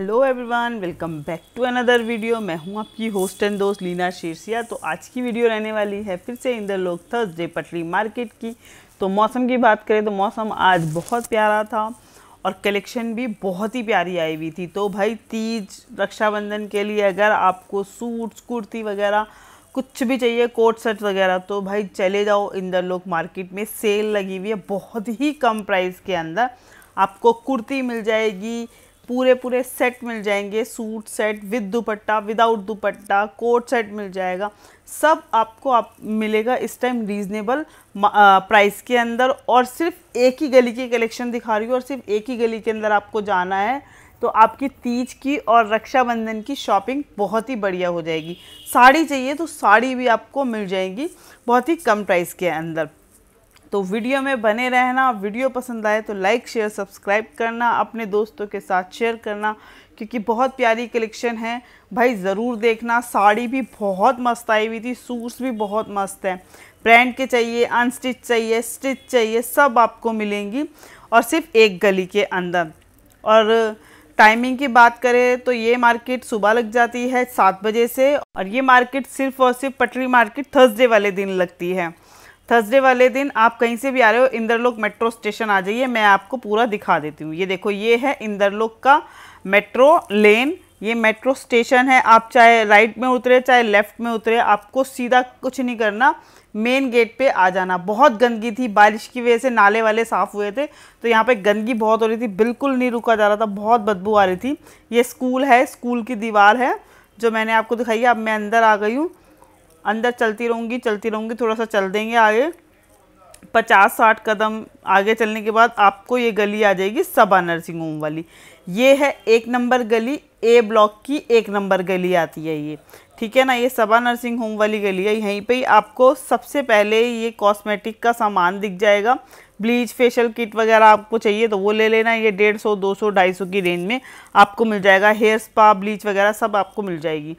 hello everyone welcome back to another video मैं हूं आपकी होस्ट एंड दोस्त लीना शेरसिया तो आज की वीडियो रहने वाली है फिर से इंदर लोग थर्सडे पटरी मार्केट की तो मौसम की बात करें तो मौसम आज बहुत प्यारा था और कलेक्शन भी बहुत ही प्यारी आई हुई थी तो भाई तीज रक्षाबंधन के लिए अगर आपको सूट्स कुर्ती वगैरह कुछ भी चाहिए कोट सेट वगैरह तो भाई चले जाओ इंदर लोग मार्केट में सेल लगी हुई है बहुत ही कम प्राइस के अंदर आपको कुर्ती मिल जाएगी पूरे पूरे सेट मिल जाएंगे सूट सेट विद दुपट्टा विदाउट दुपट्टा कोट सेट मिल जाएगा सब आपको आप मिलेगा इस टाइम रीजनेबल प्राइस के अंदर और सिर्फ एक ही गली की कलेक्शन दिखा रही हूँ और सिर्फ एक ही गली के अंदर आपको जाना है तो आपकी तीज की और रक्षाबंधन की शॉपिंग बहुत ही बढ़िया हो जाएगी साड़ी चाहिए तो साड़ी भी आपको मिल जाएगी बहुत ही कम प्राइस के अंदर तो वीडियो में बने रहना वीडियो पसंद आए तो लाइक शेयर सब्सक्राइब करना अपने दोस्तों के साथ शेयर करना क्योंकि बहुत प्यारी कलेक्शन है भाई ज़रूर देखना साड़ी भी बहुत मस्त आई हुई थी सूट्स भी बहुत मस्त हैं ब्रांड के चाहिए अनस्टिच चाहिए स्टिच चाहिए सब आपको मिलेंगी और सिर्फ एक गली के अंदर और टाइमिंग की बात करें तो ये मार्केट सुबह लग जाती है सात बजे से और ये मार्केट सिर्फ और सिर्फ पटरी मार्केट थर्सडे वाले दिन लगती है थर्सडे वाले दिन आप कहीं से भी आ रहे हो इंद्रलोक मेट्रो स्टेशन आ जाइए मैं आपको पूरा दिखा देती हूँ ये देखो ये है इंद्रलोक का मेट्रो लेन ये मेट्रो स्टेशन है आप चाहे राइट में उतरे चाहे लेफ़्ट में उतरे आपको सीधा कुछ नहीं करना मेन गेट पे आ जाना बहुत गंदगी थी बारिश की वजह से नाले वाले साफ़ हुए थे तो यहाँ पे गंदगी बहुत हो रही थी बिल्कुल नहीं रुका जा रहा था बहुत बदबू आ रही थी ये स्कूल है स्कूल की दीवार है जो मैंने आपको दिखाई है अब मैं अंदर आ गई हूँ अंदर चलती रहूँगी चलती रहूँगी थोड़ा सा चल देंगे आगे पचास साठ कदम आगे चलने के बाद आपको ये गली आ जाएगी सबा नर्सिंग होम वाली ये है एक नंबर गली ए ब्लॉक की एक नंबर गली आती है ये ठीक है ना ये सबा नर्सिंग होम वाली गली है यहीं पे ही आपको सबसे पहले ये कॉस्मेटिक का सामान दिख जाएगा ब्लीच फेशियल किट वगैरह आपको चाहिए तो वो ले लेना ये डेढ़ सौ दो सौ ढाई सौ की रेंज में आपको मिल जाएगा हेयर स्पा ब्लीच वगैरह सब आपको मिल जाएगी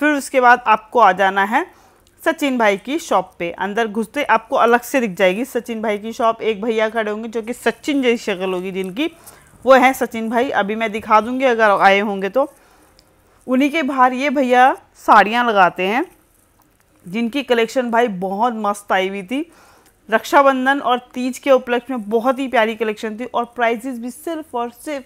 फिर उसके बाद आपको आ जाना है सचिन भाई की शॉप पे अंदर घुसते आपको अलग से दिख जाएगी सचिन भाई की शॉप एक भैया खड़े होंगे जो कि सचिन जैसी शक्ल होगी जिनकी वो है सचिन भाई अभी मैं दिखा दूंगी अगर आए होंगे तो उन्हीं के बाहर ये भैया साड़ियाँ लगाते हैं जिनकी कलेक्शन भाई बहुत मस्त आई हुई थी रक्षाबंधन और तीज के उपलक्ष्य में बहुत ही प्यारी कलेक्शन थी और प्राइजेस भी सिर्फ और सिर्फ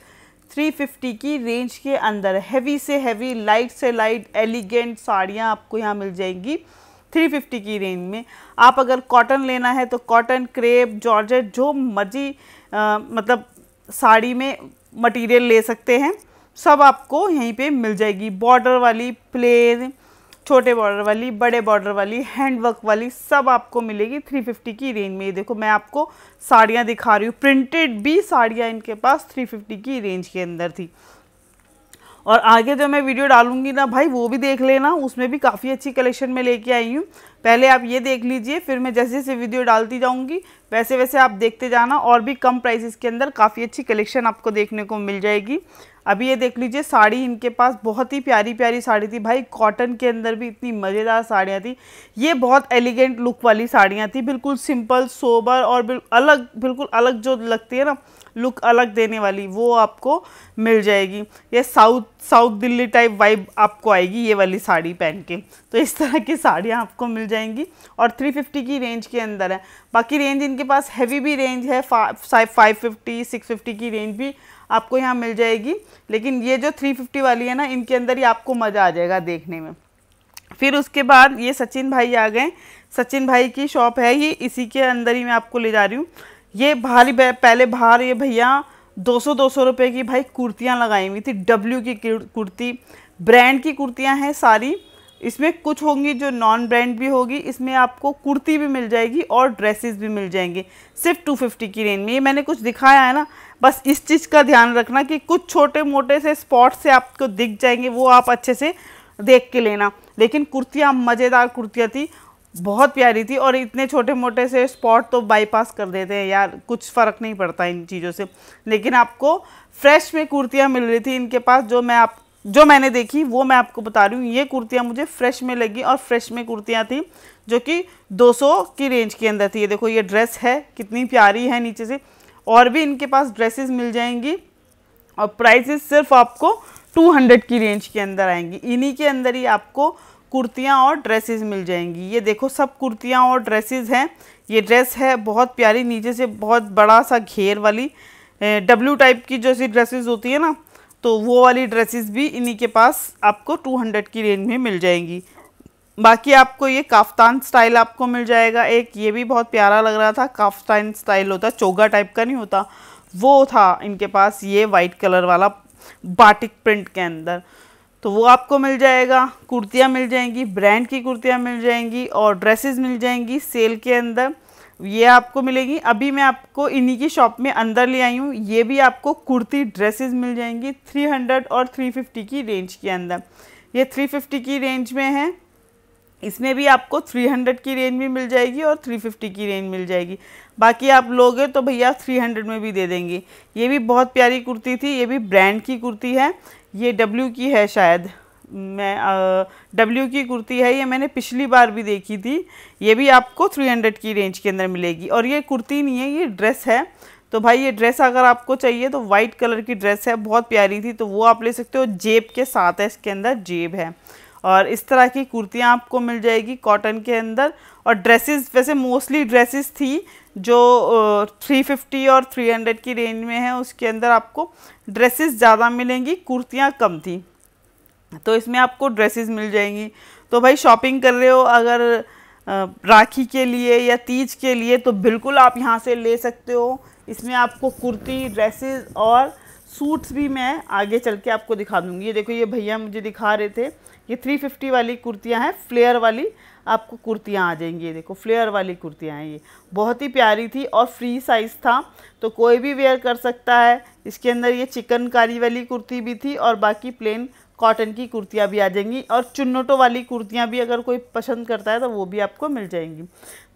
350 की रेंज के अंदर हैवी से हैवी लाइट से लाइट एलिगेंट साड़ियाँ आपको यहाँ मिल जाएंगी 350 की रेंज में आप अगर कॉटन लेना है तो कॉटन क्रेप जॉर्जेट जो मर्जी मतलब साड़ी में मटेरियल ले सकते हैं सब आपको यहीं पे मिल जाएगी बॉर्डर वाली प्लेन छोटे बॉर्डर वाली बड़े बॉर्डर वाली हैंडवर्क वाली सब आपको मिलेगी 350 की रेंज में ये देखो मैं आपको साड़ियाँ दिखा रही हूँ प्रिंटेड भी साड़ियाँ इनके पास 350 की रेंज के अंदर थी और आगे जो मैं वीडियो डालूंगी ना भाई वो भी देख लेना उसमें भी काफ़ी अच्छी कलेक्शन में लेके आई हूँ पहले आप ये देख लीजिए फिर मैं जैसे जैसे वीडियो डालती जाऊँगी वैसे वैसे आप देखते जाना और भी कम प्राइसेस के अंदर काफ़ी अच्छी कलेक्शन आपको देखने को मिल जाएगी अभी ये देख लीजिए साड़ी इनके पास बहुत ही प्यारी प्यारी साड़ी थी भाई कॉटन के अंदर भी इतनी मज़ेदार साड़ियाँ थी ये बहुत एलिगेंट लुक वाली साड़ियाँ थी बिल्कुल सिंपल सोबर और बिल्कुल अलग बिल्कुल अलग जो लगती है ना लुक अलग देने वाली वो आपको मिल जाएगी ये south south Delhi type vibe आपको आएगी ये वाली साड़ी पहन के तो इस तरह की साड़ियाँ आपको मिल जाएंगी और 350 की रेंज के अंदर है बाकी रेंज इनके पास हैवी भी रेंज है फाइव फिफ्टी सिक्स फिफ्टी की रेंज भी आपको यहाँ मिल जाएगी लेकिन ये जो 350 वाली है ना इनके अंदर ही आपको मज़ा आ जाएगा देखने में फिर उसके बाद ये सचिन भाई आ गए सचिन भाई की शॉप है ये इसी के अंदर ही मैं आपको ले जा रही हूँ ये भारी पहले बाहर ये भैया 200 200 रुपए की भाई कुर्तियाँ लगाई हुई थी डब्ल्यू की कुर्ती ब्रांड की कुर्तियाँ हैं सारी इसमें कुछ होंगी जो नॉन ब्रांड भी होगी इसमें आपको कुर्ती भी मिल जाएगी और ड्रेसेस भी मिल जाएंगे सिर्फ 250 की रेंज में ये मैंने कुछ दिखाया है ना बस इस चीज़ का ध्यान रखना कि कुछ छोटे मोटे से स्पॉट से आपको दिख जाएंगे वो आप अच्छे से देख के लेना लेकिन कुर्तियाँ मज़ेदार कुर्तियाँ थी बहुत प्यारी थी और इतने छोटे मोटे से स्पॉट तो बाईपास कर देते हैं यार कुछ फ़र्क नहीं पड़ता इन चीज़ों से लेकिन आपको फ्रेश में कुर्तियाँ मिल रही थी इनके पास जो मैं आप जो मैंने देखी वो मैं आपको बता रही हूँ ये कुर्तियाँ मुझे फ्रेश में लगी और फ्रेश में कुर्तियाँ थी जो कि 200 की रेंज के अंदर थी ये देखो ये ड्रेस है कितनी प्यारी है नीचे से और भी इनके पास ड्रेसेस मिल जाएंगी और प्राइसेस सिर्फ आपको 200 की रेंज के अंदर आएंगी इन्हीं के अंदर ही आपको कुर्तियाँ और ड्रेसेस मिल जाएंगी ये देखो सब कुर्तियाँ और ड्रेसेस हैं ये ड्रेस है बहुत प्यारी नीचे से बहुत बड़ा सा घेर वाली डब्ल्यू टाइप की जैसी ड्रेसेस होती है ना तो वो वाली ड्रेसेस भी इन्हीं के पास आपको 200 की रेंज में मिल जाएंगी बाकी आपको ये काफ्तान स्टाइल आपको मिल जाएगा एक ये भी बहुत प्यारा लग रहा था काफ्तान स्टाइल होता चोगा टाइप का नहीं होता वो था इनके पास ये वाइट कलर वाला बाटिक प्रिंट के अंदर तो वो आपको मिल जाएगा कुर्तियाँ मिल जाएंगी ब्रांड की कुर्तियाँ मिल जाएंगी और ड्रेसेस मिल जाएंगी सेल के अंदर ये आपको मिलेगी अभी मैं आपको इन्हीं की शॉप में अंदर ले आई हूँ ये भी आपको कुर्ती ड्रेसेस मिल जाएंगी 300 और 350 की रेंज के अंदर ये 350 की रेंज में है इसमें भी आपको 300 की रेंज में मिल जाएगी और 350 की रेंज मिल जाएगी बाकी आप लोगे तो भैया 300 में भी दे देंगे ये भी बहुत प्यारी कुर्ती थी ये भी ब्रांड की कुर्ती है ये डब्ल्यू की है शायद मैं डब्ल्यू की कुर्ती है ये मैंने पिछली बार भी देखी थी ये भी आपको 300 की रेंज के अंदर मिलेगी और ये कुर्ती नहीं है ये ड्रेस है तो भाई ये ड्रेस अगर आपको चाहिए तो वाइट कलर की ड्रेस है बहुत प्यारी थी तो वो आप ले सकते हो जेब के साथ है इसके अंदर जेब है और इस तरह की कुर्तियाँ आपको मिल जाएगी कॉटन के अंदर और ड्रेसेस वैसे मोस्टली ड्रेसेस थी जो थ्री फिफ्टी और थ्री हंड्रेड की रेंज में है उसके अंदर आपको ड्रेसेस ज़्यादा मिलेंगी कुर्तियाँ कम थी तो इसमें आपको ड्रेसेस मिल जाएंगी तो भाई शॉपिंग कर रहे हो अगर राखी के लिए या तीज के लिए तो बिल्कुल आप यहाँ से ले सकते हो इसमें आपको कुर्ती ड्रेसेस और सूट्स भी मैं आगे चल के आपको दिखा दूँगी ये देखो ये भैया मुझे दिखा रहे थे ये 350 वाली कुर्तियाँ हैं फ्लेयर वाली आपको कुर्तियाँ आ जाएंगी ये देखो फ्लेयर वाली कुर्तियाँ हैं ये बहुत ही प्यारी थी और फ्री साइज़ था तो कोई भी वेयर कर सकता है इसके अंदर ये चिकनकारी वाली कुर्ती भी थी और बाकी प्लेन कॉटन की कुर्तियाँ भी आ जाएंगी और चुन्नटों वाली कुर्तियाँ भी अगर कोई पसंद करता है तो वो भी आपको मिल जाएंगी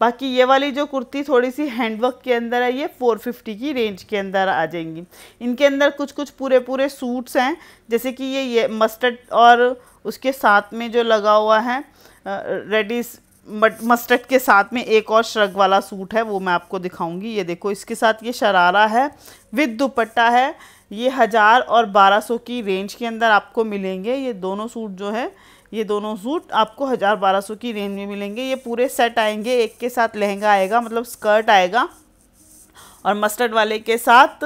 बाकी ये वाली जो कुर्ती थोड़ी सी हैंडवर्क के अंदर है ये 450 की रेंज के अंदर आ जाएंगी इनके अंदर कुछ कुछ पूरे पूरे सूट्स हैं जैसे कि ये ये मस्टर्ड और उसके साथ में जो लगा हुआ है रेडिस मस्टर्ड के साथ में एक और श्रग वाला सूट है वो मैं आपको दिखाऊंगी ये देखो इसके साथ ये शरारा है विद दुपट्टा है ये हज़ार और बारह सौ की रेंज के अंदर आपको मिलेंगे ये दोनों सूट जो है ये दोनों सूट आपको हज़ार बारह सौ की रेंज में मिलेंगे ये पूरे सेट आएंगे एक के साथ लहंगा आएगा मतलब स्कर्ट आएगा और मस्टर्ड वाले के साथ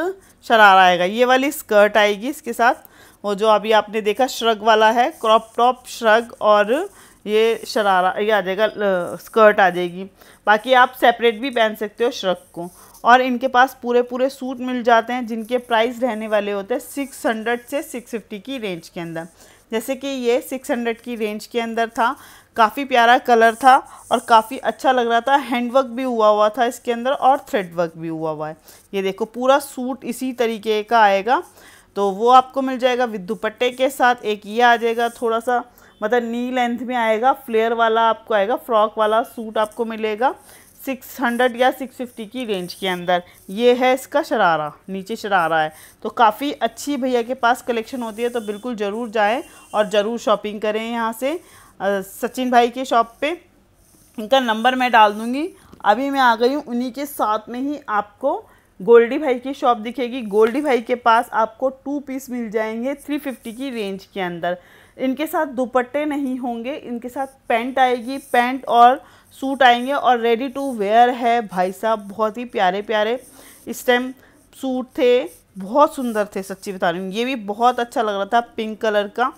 शरारा आएगा ये वाली स्कर्ट आएगी इसके साथ वो जो अभी आपने देखा श्रग वाला है क्रॉप टॉप श्रग और ये शरारा ये आ जाएगा स्कर्ट आ जाएगी बाकी आप सेपरेट भी पहन सकते हो श्रग को और इनके पास पूरे पूरे सूट मिल जाते हैं जिनके प्राइस रहने वाले होते हैं सिक्स हंड्रेड से सिक्स फिफ्टी की रेंज के अंदर जैसे कि ये सिक्स हंड्रेड की रेंज के अंदर था काफ़ी प्यारा कलर था और काफ़ी अच्छा लग रहा था हैंडवर्क भी हुआ हुआ था इसके अंदर और थ्रेड वर्क भी हुआ हुआ है ये देखो पूरा सूट इसी तरीके का आएगा तो वो आपको मिल जाएगा विद दुपट्टे के साथ एक ये आ जाएगा थोड़ा सा मतलब नी लेंथ में आएगा फ्लेयर वाला आपको आएगा फ्रॉक वाला सूट आपको मिलेगा 600 या 650 की रेंज के अंदर ये है इसका शरारा नीचे शरारा है तो काफ़ी अच्छी भैया के पास कलेक्शन होती है तो बिल्कुल ज़रूर जाएं और ज़रूर शॉपिंग करें यहाँ से सचिन भाई के शॉप पे इनका नंबर मैं डाल दूँगी अभी मैं आ गई हूँ उन्हीं के साथ में ही आपको गोल्डी भाई की शॉप दिखेगी गोल्डी भाई के पास आपको टू पीस मिल जाएंगे थ्री फिफ्टी की रेंज के अंदर इनके साथ दुपट्टे नहीं होंगे इनके साथ पैंट आएगी पैंट और सूट आएंगे और रेडी टू वेयर है भाई साहब बहुत ही प्यारे प्यारे इस टाइम सूट थे बहुत सुंदर थे सच्ची बता रही हूँ ये भी बहुत अच्छा लग रहा था पिंक कलर का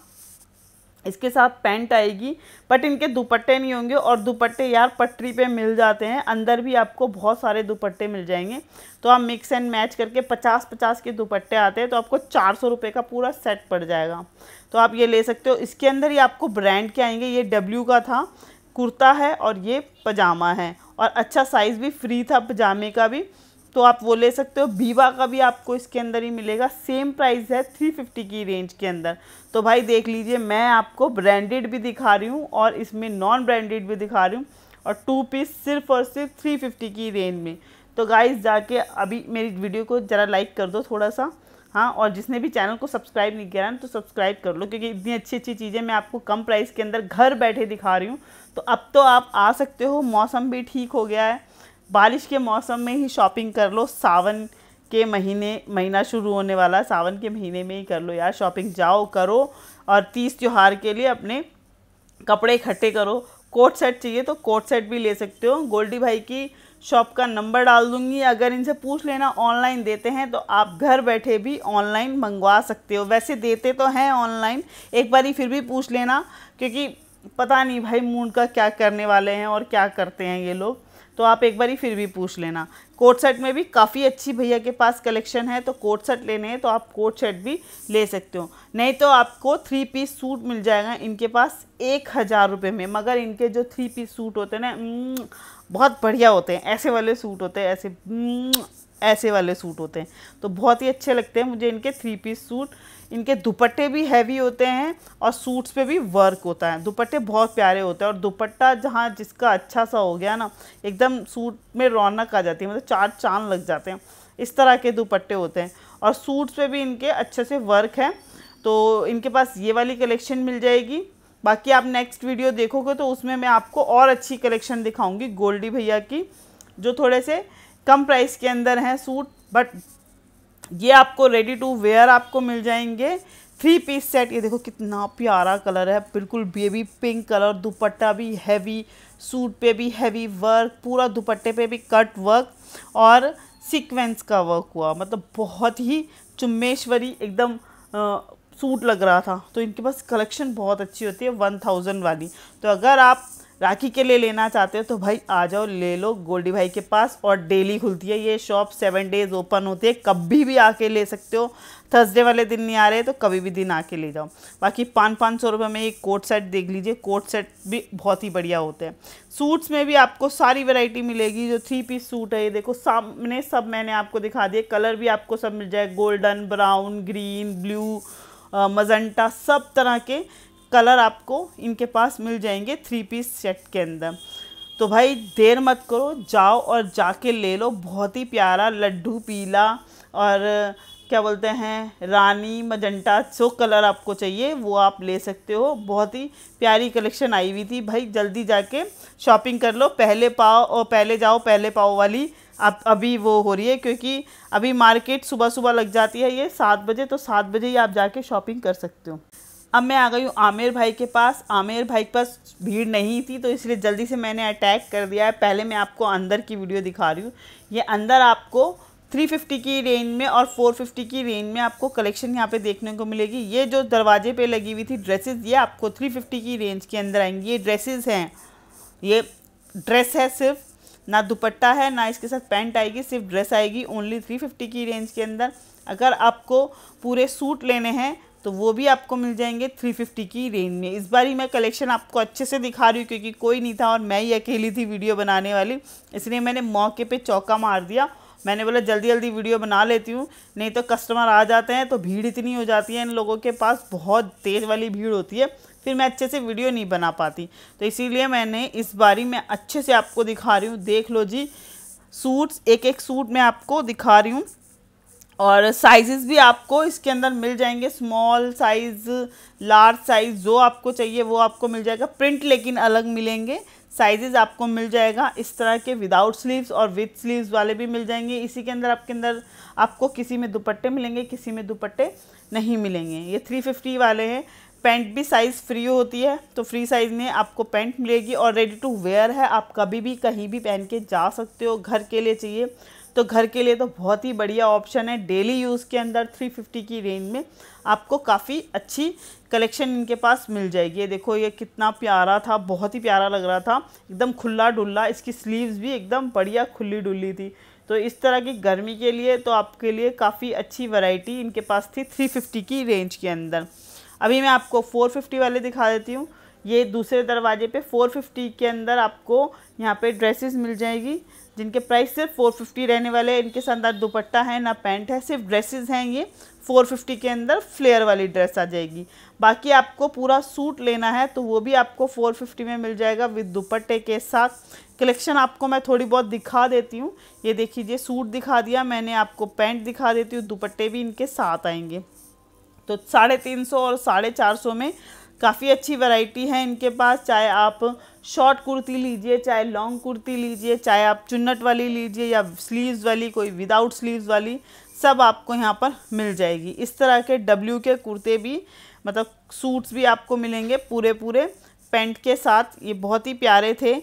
इसके साथ पैंट आएगी बट इनके दुपट्टे नहीं होंगे और दुपट्टे यार पटरी पे मिल जाते हैं अंदर भी आपको बहुत सारे दुपट्टे मिल जाएंगे तो आप मिक्स एंड मैच करके 50-50 के दुपट्टे आते हैं तो आपको चार सौ रुपये का पूरा सेट पड़ जाएगा तो आप ये ले सकते हो इसके अंदर ही आपको ब्रांड के आएंगे ये डब्ल्यू का था कुर्ता है और ये पजामा है और अच्छा साइज़ भी फ्री था पजामे का भी तो आप वो ले सकते हो बीवा का भी आपको इसके अंदर ही मिलेगा सेम प्राइस है थ्री फिफ्टी की रेंज के अंदर तो भाई देख लीजिए मैं आपको ब्रांडेड भी दिखा रही हूँ और इसमें नॉन ब्रांडेड भी दिखा रही हूँ और टू पीस सिर्फ और सिर्फ थ्री फिफ्टी की रेंज में तो गाइज जाके अभी मेरी वीडियो को ज़रा लाइक कर दो थोड़ा सा हाँ और जिसने भी चैनल को सब्सक्राइब नहीं किया ना तो सब्सक्राइब कर लो क्योंकि इतनी अच्छी अच्छी चीज़ें मैं आपको कम प्राइस के अंदर घर बैठे दिखा रही हूँ तो अब तो आप आ सकते हो मौसम भी ठीक हो गया है बारिश के मौसम में ही शॉपिंग कर लो सावन के महीने महीना शुरू होने वाला सावन के महीने में ही कर लो यार शॉपिंग जाओ करो और तीस त्यौहार के लिए अपने कपड़े इकट्ठे करो कोट सेट चाहिए तो कोट सेट भी ले सकते हो गोल्डी भाई की शॉप का नंबर डाल दूंगी अगर इनसे पूछ लेना ऑनलाइन देते हैं तो आप घर बैठे भी ऑनलाइन मंगवा सकते हो वैसे देते तो हैं ऑनलाइन एक बार ही फिर भी पूछ लेना क्योंकि पता नहीं भाई मूड का क्या करने वाले हैं और क्या करते हैं ये लोग तो आप एक बार फिर भी पूछ लेना कोट सेट में भी काफ़ी अच्छी भैया के पास कलेक्शन है तो कोट सेट लेने हैं तो आप कोट सेट भी ले सकते हो नहीं तो आपको थ्री पीस सूट मिल जाएगा इनके पास एक हज़ार रुपये में मगर इनके जो थ्री पीस सूट होते हैं ना बहुत बढ़िया होते हैं ऐसे वाले सूट होते हैं ऐसे ऐसे वाले सूट होते हैं तो बहुत ही अच्छे लगते हैं मुझे इनके थ्री पीस सूट इनके दुपट्टे भी हैवी होते हैं और सूट्स पे भी वर्क होता है दुपट्टे बहुत प्यारे होते हैं और दुपट्टा जहाँ जिसका अच्छा सा हो गया ना एकदम सूट में रौनक आ जाती है मतलब चार चांद लग जाते हैं इस तरह के दुपट्टे होते हैं और सूट्स पे भी इनके अच्छे से वर्क है तो इनके पास ये वाली कलेक्शन मिल जाएगी बाकी आप नेक्स्ट वीडियो देखोगे तो उसमें मैं आपको और अच्छी कलेक्शन दिखाऊँगी गोल्डी भैया की जो थोड़े से कम प्राइस के अंदर हैं सूट बट ये आपको रेडी टू वेयर आपको मिल जाएंगे थ्री पीस सेट ये देखो कितना प्यारा कलर है बिल्कुल बेबी पिंक कलर दुपट्टा भी हैवी सूट पे भी हैवी वर्क पूरा दुपट्टे पे भी कट वर्क और सीक्वेंस का वर्क हुआ मतलब बहुत ही चुम्बेश्वरी एकदम आ, सूट लग रहा था तो इनके पास कलेक्शन बहुत अच्छी होती है वन थाउजेंड वाली तो अगर आप राखी के लिए लेना चाहते हो तो भाई आ जाओ ले लो गोल्डी भाई के पास और डेली खुलती है ये शॉप सेवन डेज ओपन होती है कभी भी आके ले सकते हो थर्सडे वाले दिन नहीं आ रहे तो कभी भी दिन आके ले जाओ बाकी पाँच पाँच सौ रुपये में ये कोट सेट देख लीजिए कोट सेट भी बहुत ही बढ़िया होते हैं सूट्स में भी आपको सारी वेराइटी मिलेगी जो थ्री पीस सूट है ये देखो सामने सब मैंने आपको दिखा दिए कलर भी आपको सब मिल जाए golden brown green blue magenta सब तरह के कलर आपको इनके पास मिल जाएंगे थ्री पीस सेट के अंदर तो भाई देर मत करो जाओ और जाके ले लो बहुत ही प्यारा लड्डू पीला और क्या बोलते हैं रानी मजंटा जो कलर आपको चाहिए वो आप ले सकते हो बहुत ही प्यारी कलेक्शन आई हुई थी भाई जल्दी जाके शॉपिंग कर लो पहले पाओ और पहले जाओ पहले पाओ वाली अब अभी वो हो रही है क्योंकि अभी मार्केट सुबह सुबह लग जाती है ये सात बजे तो सात बजे ही आप जाके शॉपिंग कर सकते हो अब मैं आ गई हूँ आमिर भाई के पास आमिर भाई के पास भीड़ नहीं थी तो इसलिए जल्दी से मैंने अटैक कर दिया है पहले मैं आपको अंदर की वीडियो दिखा रही हूँ ये अंदर आपको 350 की रेंज में और 450 की रेंज में आपको कलेक्शन यहाँ पे देखने को मिलेगी ये जो दरवाजे पे लगी हुई थी ड्रेसेस ये आपको 350 की रेंज के अंदर आएंगी ये ड्रेसेस हैं ये ड्रेस है सिर्फ ना दुपट्टा है ना इसके साथ पैंट आएगी सिर्फ ड्रेस आएगी ओनली 350 की रेंज के अंदर अगर आपको पूरे सूट लेने हैं तो वो भी आपको मिल जाएंगे 350 की रेंज में इस बार ही मैं कलेक्शन आपको अच्छे से दिखा रही हूँ क्योंकि कोई नहीं था और मैं ही अकेली थी वीडियो बनाने वाली इसलिए मैंने मौके पे चौका मार दिया मैंने बोला जल्दी जल्दी वीडियो बना लेती हूँ नहीं तो कस्टमर आ जाते हैं तो भीड़ इतनी हो जाती है इन लोगों के पास बहुत तेज़ वाली भीड़ होती है फिर मैं अच्छे से वीडियो नहीं बना पाती तो इसीलिए मैंने इस बारी मैं अच्छे से आपको दिखा रही हूँ देख लो जी सूट्स एक एक सूट मैं आपको दिखा रही हूँ और साइजेस भी आपको इसके अंदर मिल जाएंगे स्मॉल साइज़ लार्ज साइज़ जो आपको चाहिए वो आपको मिल जाएगा प्रिंट लेकिन अलग मिलेंगे साइजेस आपको मिल जाएगा इस तरह के विदाउट स्लीव्स और विथ स्लीव्स वाले भी मिल जाएंगे इसी के अंदर आपके अंदर आपको किसी में दुपट्टे मिलेंगे किसी में दुपट्टे नहीं मिलेंगे ये थ्री फिफ्टी वाले हैं पैंट भी साइज़ फ्री होती है तो फ्री साइज़ में आपको पैंट मिलेगी और रेडी टू वेयर है आप कभी भी कहीं भी पहन के जा सकते हो घर के लिए चाहिए तो घर के लिए तो बहुत ही बढ़िया ऑप्शन है डेली यूज़ के अंदर 350 की रेंज में आपको काफ़ी अच्छी कलेक्शन इनके पास मिल जाएगी ये देखो ये कितना प्यारा था बहुत ही प्यारा लग रहा था एकदम खुला डुल्ला इसकी स्लीव्स भी एकदम बढ़िया खुली डुल्ली थी तो इस तरह की गर्मी के लिए तो आपके लिए काफ़ी अच्छी वैरायटी इनके पास थी 350 की रेंज के अंदर अभी मैं आपको 450 वाले दिखा देती हूँ ये दूसरे दरवाजे पे 450 के अंदर आपको यहाँ पे ड्रेसेस मिल जाएगी जिनके प्राइस सिर्फ फोर फिफ्टी रहने वाले हैं इनके अंदर दुपट्टा है ना पैंट है सिर्फ ड्रेसेस हैं ये फोर फिफ्टी के अंदर फ्लेयर वाली ड्रेस आ जाएगी बाकी आपको पूरा सूट लेना है तो वो भी आपको फोर फिफ्टी में मिल जाएगा विद दुपट्टे के साथ कलेक्शन आपको मैं थोड़ी बहुत दिखा देती हूँ ये देख लीजिए सूट दिखा दिया मैंने आपको पैंट दिखा देती हूँ दुपट्टे भी इनके साथ आएंगे तो साढ़े तीन सौ और साढ़े चार सौ में काफ़ी अच्छी वैरायटी है इनके पास चाहे आप शॉर्ट कुर्ती लीजिए चाहे लॉन्ग कुर्ती लीजिए चाहे आप चुन्नट वाली लीजिए या स्लीव्स वाली कोई विदाउट स्लीव्स वाली सब आपको यहाँ पर मिल जाएगी इस तरह के डब्ल्यू के कुर्ते भी मतलब सूट्स भी आपको मिलेंगे पूरे पूरे पेंट के साथ ये बहुत ही प्यारे थे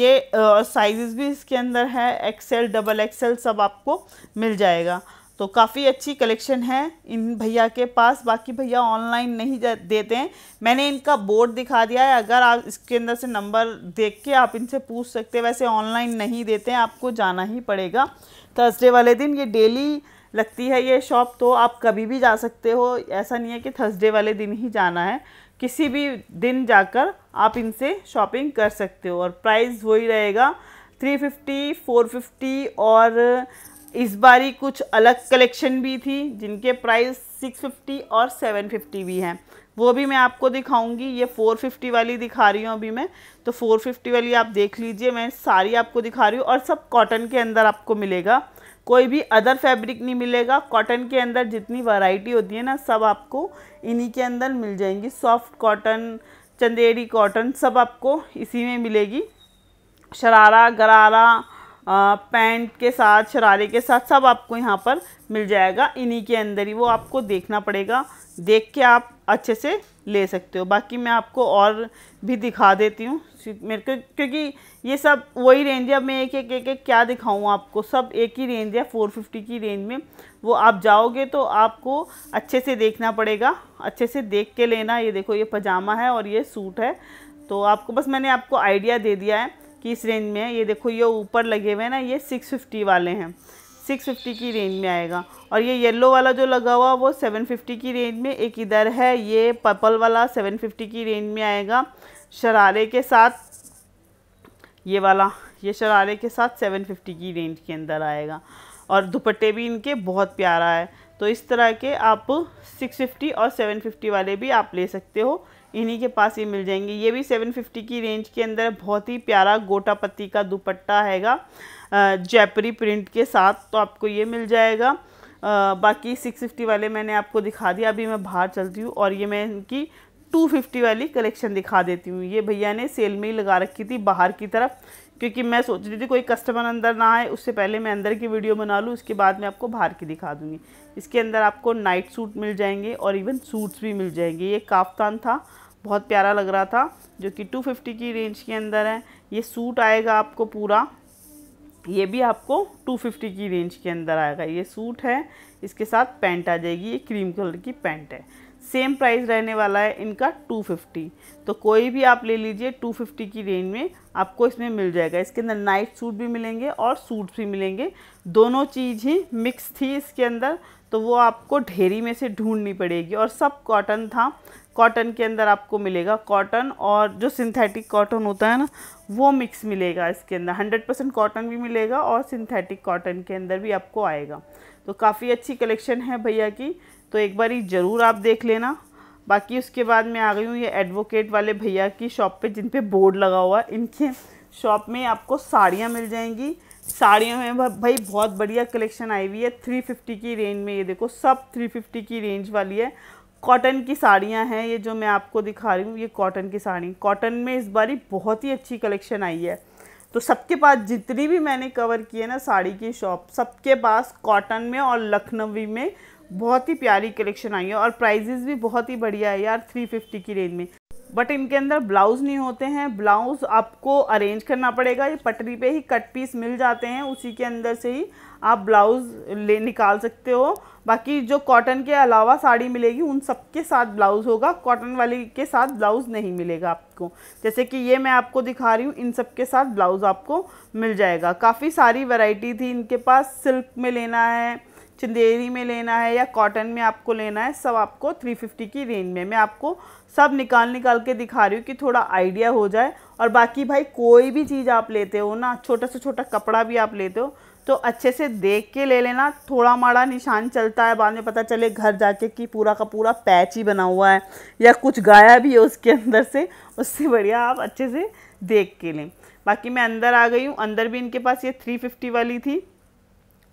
ये साइज़ भी इसके अंदर है एक्सेल डबल एक्सेल सब आपको मिल जाएगा तो काफ़ी अच्छी कलेक्शन है इन भैया के पास बाकी भैया ऑनलाइन नहीं देते हैं मैंने इनका बोर्ड दिखा दिया है अगर आप इसके अंदर से नंबर देख के आप इनसे पूछ सकते हैं वैसे ऑनलाइन नहीं देते हैं आपको जाना ही पड़ेगा थर्सडे वाले दिन ये डेली लगती है ये शॉप तो आप कभी भी जा सकते हो ऐसा नहीं है कि थर्सडे वाले दिन ही जाना है किसी भी दिन जाकर आप इनसे शॉपिंग कर सकते हो और प्राइस वही रहेगा थ्री फिफ्टी फोर फिफ्टी और इस बारी कुछ अलग कलेक्शन भी थी जिनके प्राइस 650 और 750 भी हैं वो भी मैं आपको दिखाऊंगी ये 450 वाली दिखा रही हूँ अभी मैं तो 450 वाली आप देख लीजिए मैं सारी आपको दिखा रही हूँ और सब कॉटन के अंदर आपको मिलेगा कोई भी अदर फैब्रिक नहीं मिलेगा कॉटन के अंदर जितनी वैरायटी होती है ना सब आपको इन्हीं के अंदर मिल जाएंगी सॉफ्ट कॉटन चंदेरी कॉटन सब आपको इसी में मिलेगी शरारा गरारा पैंट के साथ शरारे के साथ सब आपको यहाँ पर मिल जाएगा इन्हीं के अंदर ही वो आपको देखना पड़ेगा देख के आप अच्छे से ले सकते हो बाकी मैं आपको और भी दिखा देती हूँ मेरे को क्योंकि ये सब वही रेंज है मैं एक एक एक एक क्या दिखाऊँ आपको सब एक ही रेंज है फिफ्टी की रेंज में वो आप जाओगे तो आपको अच्छे से देखना पड़ेगा अच्छे से देख के लेना ये देखो ये पजामा है और ये सूट है तो आपको बस मैंने आपको आइडिया दे दिया है किस रेंज में है ये देखो ये ऊपर लगे हुए हैं ना ये 650 वाले हैं 650 की रेंज में आएगा और ये येलो वाला जो लगा हुआ वो 750 की रेंज में एक इधर है ये पर्पल वाला 750 की रेंज में आएगा शरारे के साथ ये वाला ये शरारे के साथ 750 की रेंज के अंदर आएगा और दुपट्टे भी इनके बहुत प्यारा है तो इस तरह के आप 650 और 750 वाले भी आप ले सकते हो इन्हीं के पास ये मिल जाएंगे ये भी 750 की रेंज के अंदर बहुत ही प्यारा गोटा पत्ती का दुपट्टा हैगा जयपरी प्रिंट के साथ तो आपको ये मिल जाएगा आ, बाकी 650 वाले मैंने आपको दिखा दिया अभी मैं बाहर चलती हूँ और ये मैं इनकी 250 वाली कलेक्शन दिखा देती हूँ ये भैया ने सेल में ही लगा रखी थी बाहर की तरफ क्योंकि मैं सोच रही थी कोई कस्टमर अंदर ना आए उससे पहले मैं अंदर की वीडियो बना लूँ उसके बाद मैं आपको बाहर की दिखा दूँगी इसके अंदर आपको नाइट सूट मिल जाएंगे और इवन सूट्स भी मिल जाएंगे ये काफ्तान था बहुत प्यारा लग रहा था जो कि 250 की रेंज के अंदर है ये सूट आएगा आपको पूरा ये भी आपको 250 की रेंज के अंदर आएगा ये सूट है इसके साथ पैंट आ जाएगी ये क्रीम कलर की पैंट है सेम प्राइस रहने वाला है इनका 250 तो कोई भी आप ले लीजिए 250 की रेंज में आपको इसमें मिल जाएगा इसके अंदर नाइट सूट भी मिलेंगे और सूट्स भी मिलेंगे दोनों चीज़ ही मिक्स थी इसके अंदर तो वो आपको ढेरी में से ढूंढनी पड़ेगी और सब कॉटन था कॉटन के अंदर आपको मिलेगा कॉटन और जो सिंथेटिक कॉटन होता है ना वो मिक्स मिलेगा इसके अंदर हंड्रेड परसेंट कॉटन भी मिलेगा और सिंथेटिक कॉटन के अंदर भी आपको आएगा तो काफ़ी अच्छी कलेक्शन है भैया की तो एक बार ज़रूर आप देख लेना बाकी उसके बाद मैं आ गई हूँ ये एडवोकेट वाले भैया की शॉप पे जिन पे बोर्ड लगा हुआ है इनके शॉप में आपको साड़ियाँ मिल जाएंगी साड़ियों में भाई बहुत बढ़िया कलेक्शन आई हुई है 350 की रेंज में ये देखो सब 350 की रेंज वाली है कॉटन की साड़ियाँ हैं ये जो मैं आपको दिखा रही हूँ ये कॉटन की साड़ी कॉटन में इस बारी बहुत ही अच्छी कलेक्शन आई है तो सबके पास जितनी भी मैंने कवर की है ना साड़ी की शॉप सबके पास कॉटन में और लखनवी में बहुत ही प्यारी कलेक्शन आई है और प्राइजेज़ भी बहुत ही बढ़िया है यार 350 की रेंज में बट इनके अंदर ब्लाउज़ नहीं होते हैं ब्लाउज़ आपको अरेंज करना पड़ेगा ये पटरी पे ही कट पीस मिल जाते हैं उसी के अंदर से ही आप ब्लाउज़ ले निकाल सकते हो बाकी जो कॉटन के अलावा साड़ी मिलेगी उन सब के साथ ब्लाउज़ होगा कॉटन वाली के साथ ब्लाउज़ नहीं मिलेगा आपको जैसे कि ये मैं आपको दिखा रही हूँ इन सब के साथ ब्लाउज़ आपको मिल जाएगा काफ़ी सारी वैरायटी थी इनके पास सिल्क में लेना है चंदेरी में लेना है या कॉटन में आपको लेना है सब आपको 350 की रेंज में मैं आपको सब निकाल निकाल के दिखा रही हूँ कि थोड़ा आइडिया हो जाए और बाकी भाई कोई भी चीज़ आप लेते हो ना छोटा से छोटा कपड़ा भी आप लेते हो तो अच्छे से देख के ले लेना थोड़ा माड़ा निशान चलता है बाद में पता चले घर जाके कि पूरा का पूरा पैच ही बना हुआ है या कुछ गाया भी है उसके अंदर से उससे बढ़िया आप अच्छे से देख के लें बाकी मैं अंदर आ गई हूँ अंदर भी इनके पास ये 350 वाली थी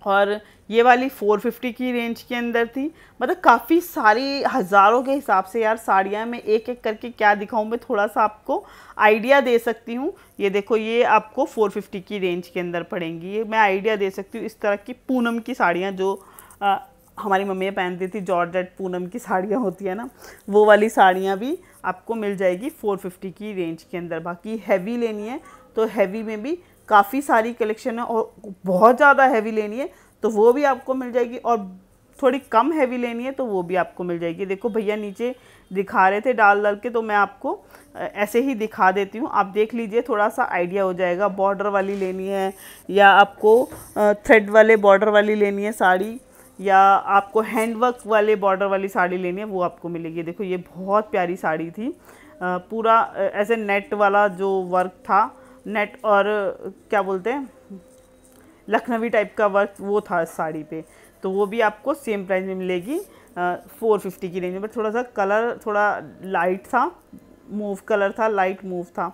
और ये वाली 450 की रेंज के अंदर थी मतलब काफ़ी सारी हज़ारों के हिसाब से यार साड़ियाँ मैं एक एक करके क्या दिखाऊँ मैं थोड़ा सा आपको आइडिया दे सकती हूँ ये देखो ये आपको 450 की रेंज के अंदर पड़ेंगी ये मैं आइडिया दे सकती हूँ इस तरह की पूनम की साड़ियाँ जो आ, हमारी मम्मी पहनती थी जॉर्जेट पूनम की साड़ियाँ होती है ना वो वाली साड़ियाँ भी आपको मिल जाएगी फोर की रेंज के अंदर बाकी हैवी लेनी है तो हैवी में भी काफ़ी सारी कलेक्शन है और बहुत ज़्यादा हैवी लेनी है तो वो भी आपको मिल जाएगी और थोड़ी कम हैवी लेनी है तो वो भी आपको मिल जाएगी देखो भैया नीचे दिखा रहे थे डाल डाल के तो मैं आपको ऐसे ही दिखा देती हूँ आप देख लीजिए थोड़ा सा आइडिया हो जाएगा बॉर्डर वाली लेनी है या आपको थ्रेड वाले बॉर्डर वाली लेनी है साड़ी या आपको हैंडवर्क वाले बॉर्डर वाली साड़ी लेनी है वो आपको मिलेगी देखो ये बहुत प्यारी साड़ी थी पूरा ऐसे नेट वाला जो वर्क था नेट और क्या बोलते हैं लखनवी टाइप का वर्क वो था साड़ी पे तो वो भी आपको सेम प्राइस में मिलेगी फ़ोर फिफ्टी की रेंज में बट थोड़ा सा कलर थोड़ा लाइट था मूव कलर था लाइट मूव था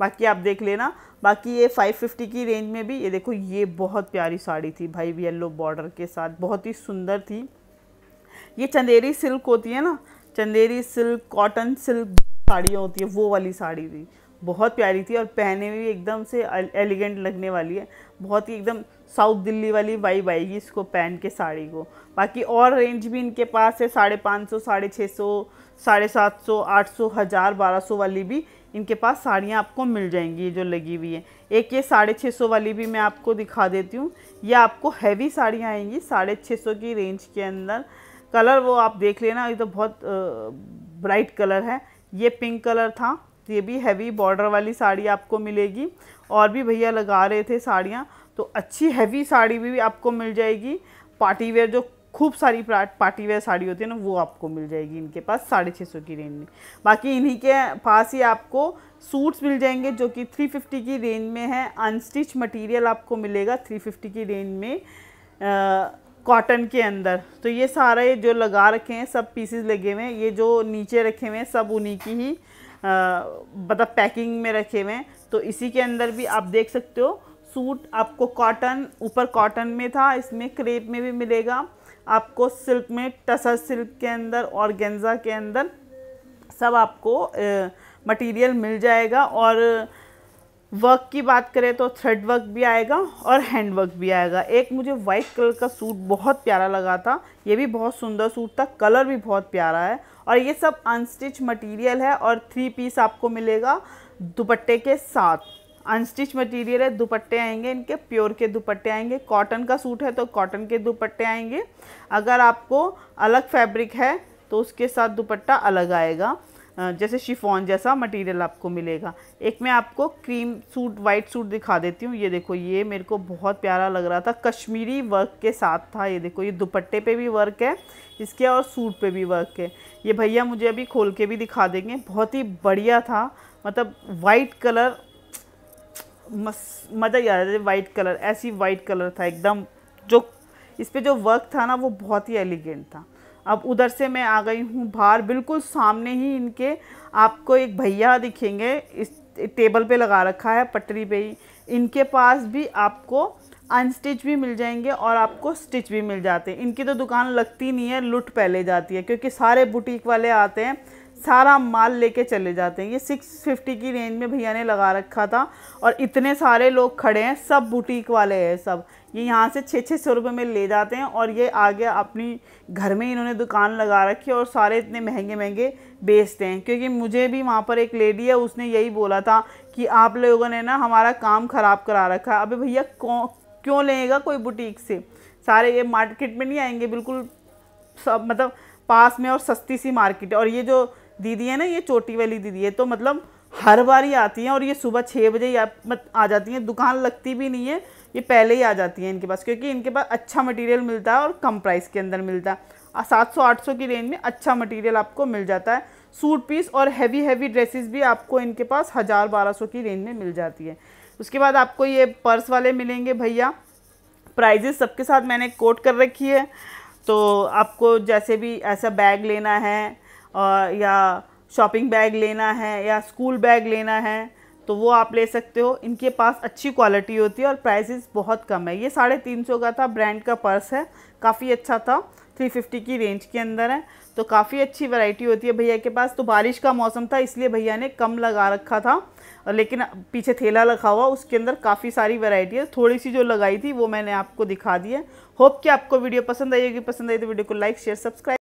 बाकी आप देख लेना बाकी ये फाइव फिफ्टी की रेंज में भी ये देखो ये बहुत प्यारी साड़ी थी भाई भी येल्लो बॉर्डर के साथ बहुत ही सुंदर थी ये चंदेरी सिल्क होती है ना चंदेरी सिल्क कॉटन सिल्क साड़ियाँ होती है वो वाली साड़ी थी बहुत प्यारी थी और पहने में भी एकदम से एलिगेंट लगने वाली है बहुत ही एकदम साउथ दिल्ली वाली वाइब आएगी इसको पहन के साड़ी को बाकी और रेंज भी इनके पास है साढ़े पाँच सौ साढ़े छः सौ साढ़े सात सौ आठ सौ हज़ार बारह सौ वाली भी इनके पास साड़ियाँ आपको मिल जाएंगी जो लगी हुई है एक ये साढ़े छः सौ वाली भी मैं आपको दिखा देती हूँ ये आपको हैवी साड़ियाँ आएंगी साढ़े छः सौ की रेंज के अंदर कलर वो आप देख लेना ये तो बहुत ब्राइट कलर है ये पिंक कलर था ये भी हैवी बॉर्डर वाली साड़ी आपको मिलेगी और भी भैया लगा रहे थे साड़ियाँ तो अच्छी हैवी साड़ी भी, भी आपको मिल जाएगी पार्टी वेयर जो खूब सारी पार्टी वेयर साड़ी होती है ना वो आपको मिल जाएगी इनके पास साढ़े छः सौ की रेंज में बाकी इन्हीं के पास ही आपको सूट्स मिल जाएंगे जो कि थ्री फिफ्टी की रेंज में है अनस्टिच मटेरियल आपको मिलेगा थ्री फिफ्टी की रेंज में कॉटन के अंदर तो ये सारे जो लगा रखे हैं सब पीसेज लगे हुए हैं ये जो नीचे रखे हुए हैं सब उन्हीं की ही मतलब पैकिंग में रखे हुए हैं तो इसी के अंदर भी आप देख सकते हो सूट आपको कॉटन ऊपर कॉटन में था इसमें क्रेप में भी मिलेगा आपको सिल्क में टसर सिल्क के अंदर और गेंजा के अंदर सब आपको मटेरियल मिल जाएगा और वर्क की बात करें तो थ्रेड वर्क भी आएगा और हैंड वर्क भी आएगा एक मुझे वाइट कलर का सूट बहुत प्यारा लगा था ये भी बहुत सुंदर सूट था कलर भी बहुत प्यारा है और ये सब अनस्टिच मटेरियल है और थ्री पीस आपको मिलेगा दुपट्टे के साथ अनस्टिच मटेरियल है दुपट्टे आएंगे इनके प्योर के दुपट्टे आएंगे कॉटन का सूट है तो कॉटन के दुपट्टे आएंगे अगर आपको अलग फैब्रिक है तो उसके साथ दुपट्टा अलग आएगा जैसे शिफॉन जैसा मटेरियल आपको मिलेगा एक मैं आपको क्रीम सूट वाइट सूट दिखा देती हूँ ये देखो ये मेरे को बहुत प्यारा लग रहा था कश्मीरी वर्क के साथ था ये देखो ये दुपट्टे पे भी वर्क है इसके और सूट पे भी वर्क है ये भैया मुझे अभी खोल के भी दिखा देंगे बहुत ही बढ़िया था मतलब वाइट कलर मज़ा ही आ रहा था वाइट कलर ऐसी वाइट कलर था एकदम जो इस पर जो वर्क था ना वो बहुत ही एलिगेंट था अब उधर से मैं आ गई हूँ बाहर बिल्कुल सामने ही इनके आपको एक भैया दिखेंगे इस टेबल पे लगा रखा है पटरी पे ही इनके पास भी आपको अनस्टिच भी मिल जाएंगे और आपको स्टिच भी मिल जाते हैं इनकी तो दुकान लगती नहीं है लुट पहले जाती है क्योंकि सारे बुटीक वाले आते हैं सारा माल लेके चले जाते हैं ये सिक्स फिफ्टी की रेंज में भैया ने लगा रखा था और इतने सारे लोग खड़े हैं सब बुटीक वाले हैं सब ये यहाँ से छः छः सौ रुपये में ले जाते हैं और ये आगे अपनी घर में इन्होंने दुकान लगा रखी और सारे इतने महंगे महंगे बेचते हैं क्योंकि मुझे भी वहाँ पर एक लेडी है उसने यही बोला था कि आप लोगों ने ना हमारा काम ख़राब करा रखा है अभी भैया क्यों लेगा कोई बुटीक से सारे ये मार्केट में नहीं आएंगे बिल्कुल सब मतलब पास में और सस्ती सी मार्केट और ये जो दीदी है ना ये चोटी वाली दीदी है तो मतलब हर बार ही आती हैं और ये सुबह छः बजे ही आ जाती हैं दुकान लगती भी नहीं है ये पहले ही आ जाती हैं इनके पास क्योंकि इनके पास अच्छा मटेरियल मिलता है और कम प्राइस के अंदर मिलता है सात सौ आठ सौ की रेंज में अच्छा मटेरियल आपको मिल जाता है सूट पीस और हैवी हैवी ड्रेसेस भी आपको इनके पास हज़ार बारह सौ की रेंज में मिल जाती है उसके बाद आपको ये पर्स वाले मिलेंगे भैया प्राइजेस सबके साथ मैंने कोट कर रखी है तो आपको जैसे भी ऐसा बैग लेना है और या शॉपिंग बैग लेना है या स्कूल बैग लेना है तो वो आप ले सकते हो इनके पास अच्छी क्वालिटी होती है और प्राइसेस बहुत कम है ये साढ़े तीन सौ का था ब्रांड का पर्स है काफ़ी अच्छा था थ्री फिफ्टी की रेंज के अंदर है तो काफ़ी अच्छी वैरायटी होती है भैया के पास तो बारिश का मौसम था इसलिए भैया ने कम लगा रखा था लेकिन पीछे थैला रखा हुआ उसके अंदर काफ़ी सारी वैरायटी है थोड़ी सी जो लगाई थी वो मैंने आपको दिखा दी है होप कि आपको वीडियो पसंद आई होगी पसंद आई तो वीडियो को लाइक शेयर सब्सक्राइब